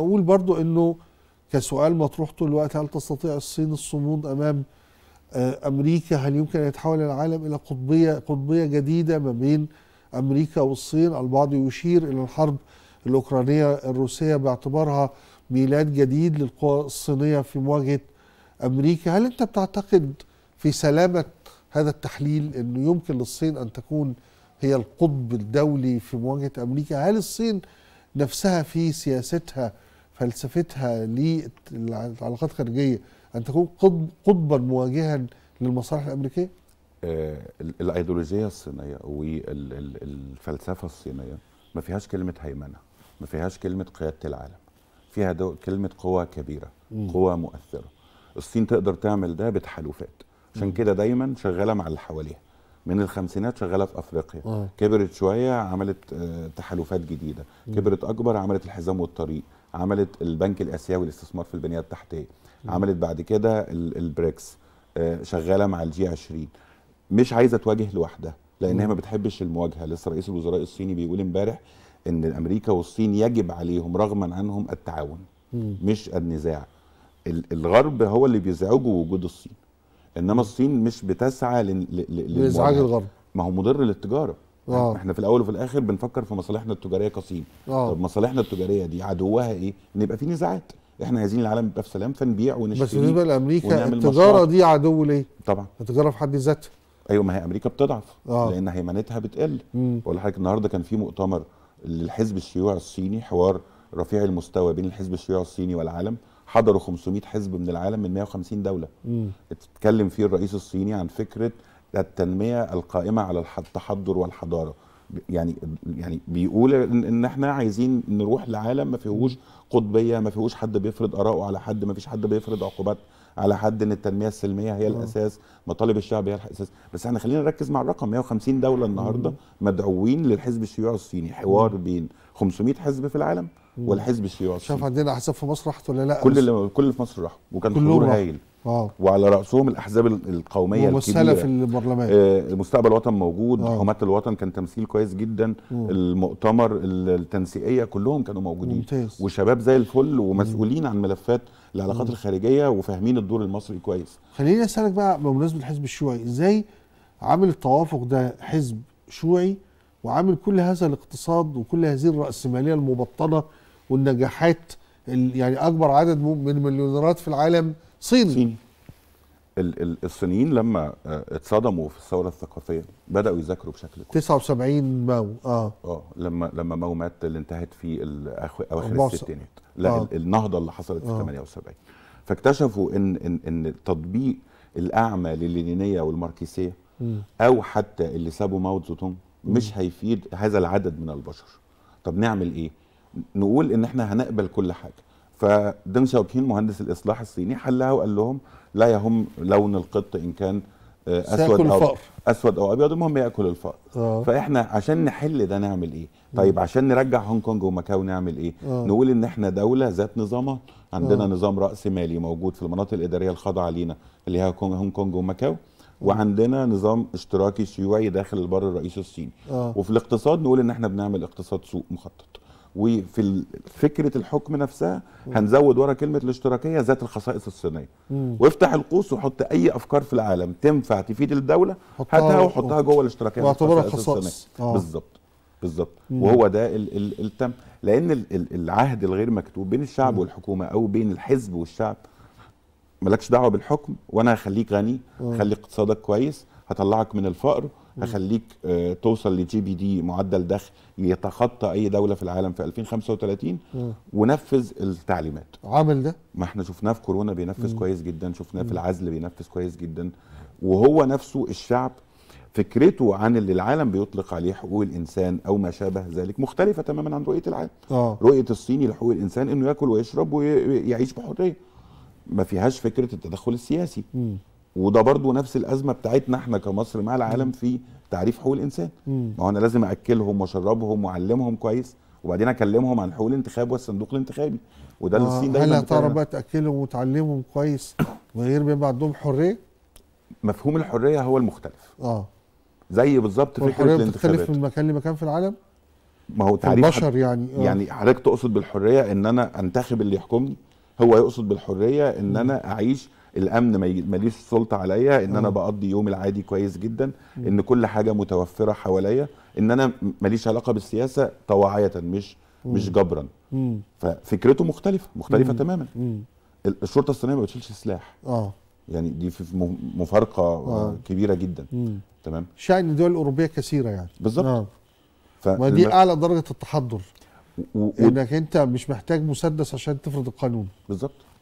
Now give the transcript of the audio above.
أقول برضو أنه كسؤال مطروح طول الوقت هل تستطيع الصين الصمود أمام آه، أمريكا هل يمكن أن يتحول العالم إلى قطبية, قطبية جديدة ما بين أمريكا والصين البعض يشير إلى الحرب الأوكرانية الروسية باعتبارها ميلاد جديد للقوى الصينية في مواجهة أمريكا هل أنت بتعتقد في سلامة هذا التحليل أنه يمكن للصين أن تكون هي القطب الدولي في مواجهة أمريكا هل الصين نفسها في سياستها فلسفتها للعلاقات الخارجيه ان تكون قطبا مواجها للمصالح الامريكيه؟ آه، الايديولوجيه الصينيه والفلسفه الصينيه ما فيهاش كلمه هيمنه ما فيهاش كلمه قياده العالم فيها كلمه قوى كبيره قوى مؤثره الصين تقدر تعمل ده بتحالفات عشان كده دايما شغاله مع اللي حواليها من الخمسينات شغاله في افريقيا آه. كبرت شويه عملت آه، تحالفات جديده كبرت اكبر عملت الحزام والطريق عملت البنك الاسيوي للاستثمار في البنيه التحتيه عملت بعد كده البريكس آه، شغاله مع الجي 20 مش عايزه تواجه لوحدها لانها ما بتحبش المواجهه لسه رئيس الوزراء الصيني بيقول امبارح ان امريكا والصين يجب عليهم رغما عنهم التعاون مش النزاع الغرب هو اللي بيزعجه وجود الصين انما الصين مش بتسعى لازعاج الغرب ما هو مضر للتجاره أوه. احنا في الاول وفي الاخر بنفكر في مصالحنا التجاريه كصين أوه. طب مصالحنا التجاريه دي عدوها ايه ان يبقى في نزاعات احنا عايزين العالم يبقى في سلام فنبيع ونشتري بس بالنسبه لامريكا التجاره مشروع. دي عدو ليه طبعا التجاره في حد ذاتها ايوه ما هي امريكا بتضعف أوه. لان هيمنتها بتقل بقول لحضرتك النهارده كان في مؤتمر للحزب الشيوعي الصيني حوار رفيع المستوى بين الحزب الشيوعي الصيني والعالم حضروا 500 حزب من العالم من 150 دوله اتكلم فيه الرئيس الصيني عن فكره التنميه القائمه على التحضر والحضاره يعني يعني بيقول ان احنا عايزين نروح لعالم ما فيهوش قطبيه ما فيهوش حد بيفرض اراءه على حد ما فيش حد بيفرض عقوبات على حد ان التنميه السلميه هي آه. الاساس مطالب الشعب هي الاساس بس احنا خلينا نركز مع الرقم 150 دوله النهارده مدعوين للحزب الشيوعي الصيني حوار بين 500 حزب في العالم والحزب الشيوعي الصيني شاف عندنا احزاب في مصر راحت ولا لا كل اللي كل اللي في مصر راحوا وكان حضور هايل أوه. وعلى راسهم الاحزاب القوميه ممثله في البرلمان آه مستقبل الوطن موجود أوه. حماه الوطن كان تمثيل كويس جدا أوه. المؤتمر التنسيقيه كلهم كانوا موجودين ممتاز. وشباب زي الفل ومسؤولين مم. عن ملفات العلاقات مم. الخارجيه وفاهمين الدور المصري كويس خليني اسالك بقى بمناسبه الحزب الشيوعي ازاي عامل التوافق ده حزب شيوعي وعامل كل هذا الاقتصاد وكل هذه الراسماليه المبطنه والنجاحات يعني اكبر عدد من المليونيرات في العالم صيني, صيني. الصينيين لما آه، اتصدموا في الثوره الثقافيه بداوا يذاكروا بشكل كويس 79 ماو اه اه لما لما ماو مات اللي انتهت في اواخر الستينات لا آه. النهضه اللي حصلت في آه. 78 فاكتشفوا ان ان ان تطبيق الاعمى للينينيه والماركسيه م. او حتى اللي سابوا ماو تزوتونج مش هيفيد هذا العدد من البشر طب نعمل ايه؟ نقول ان احنا هنقبل كل حاجه فدين شاوكين مهندس الاصلاح الصيني حلها وقال لهم لا يهم لون القط ان كان آه، اسود او الفقر. اسود او ابيض المهم ياكل الفار أوه. فاحنا عشان نحل ده نعمل ايه طيب عشان نرجع هونج كونج وماكاو نعمل ايه أوه. نقول ان احنا دوله ذات نظامات عندنا أوه. نظام راس مالي موجود في المناطق الاداريه الخاضعه لينا اللي هي هونج كونج وماكاو آه. وعندنا نظام اشتراكي شيوعي داخل البر الرئيس الصيني أوه. وفي الاقتصاد نقول ان احنا بنعمل اقتصاد سوق مخطط وفي فكره الحكم نفسها هنزود ورا كلمه الاشتراكيه ذات الخصائص الصينيه وافتح القوس وحط اي افكار في العالم تنفع تفيد الدوله هاتها وحطها جوه الاشتراكيه واعتبرها خصائص آه. بالظبط بالظبط وهو ده ال ال التم لان ال العهد الغير مكتوب بين الشعب مم. والحكومه او بين الحزب والشعب مالكش دعوه بالحكم وانا هخليك غني هخلي آه. اقتصادك كويس هطلعك من الفقر هخليك آه، توصل لجي بي دي معدل دخل يتخطى اي دوله في العالم في 2035 ونفذ التعليمات عامل ده ما احنا شفناه في كورونا بينفذ كويس جدا شفناه في العزل بينفذ كويس جدا وهو نفسه الشعب فكرته عن اللي العالم بيطلق عليه حقوق الانسان او ما شابه ذلك مختلفه تماما عن رؤيه العالم آه. رؤيه الصيني لحقوق الانسان انه ياكل ويشرب ويعيش بحريه ما فيهاش فكره التدخل السياسي م. وده برضو نفس الازمه بتاعتنا احنا كمصر مع العالم في تعريف حقوق الانسان ما هو انا لازم اكلهم واشربهم واعلمهم كويس وبعدين اكلمهم عن حقوق الانتخاب والصندوق الانتخابي وده اللي آه، الصين دايما هل ترى بقى تاكلهم وتعلمهم كويس من غير ما يبقى عندهم حريه مفهوم الحريه هو المختلف اه زي بالظبط فكره الانتخابات بتختلف من مكان لمكان في العالم ما هو تعريف البشر يعني آه. يعني حضرتك تقصد بالحريه ان انا انتخب اللي يحكمني هو يقصد بالحريه ان انا اعيش الامن ماليش سلطه عليا ان انا بقضي يومي العادي كويس جدا ان كل حاجه متوفره حواليا ان انا ماليش علاقه بالسياسه طواعيه مش مش جبرا ففكرته مختلفه مختلفه تماما الشرطه الصينيه ما بتشيلش سلاح اه يعني دي في مفارقه آه. كبيره جدا مم. تمام شأن الدول الاوروبيه كثيره يعني بالظبط آه. دي فالم... اعلى درجه التحضر و... و... انك انت مش محتاج مسدس عشان تفرض القانون بالظبط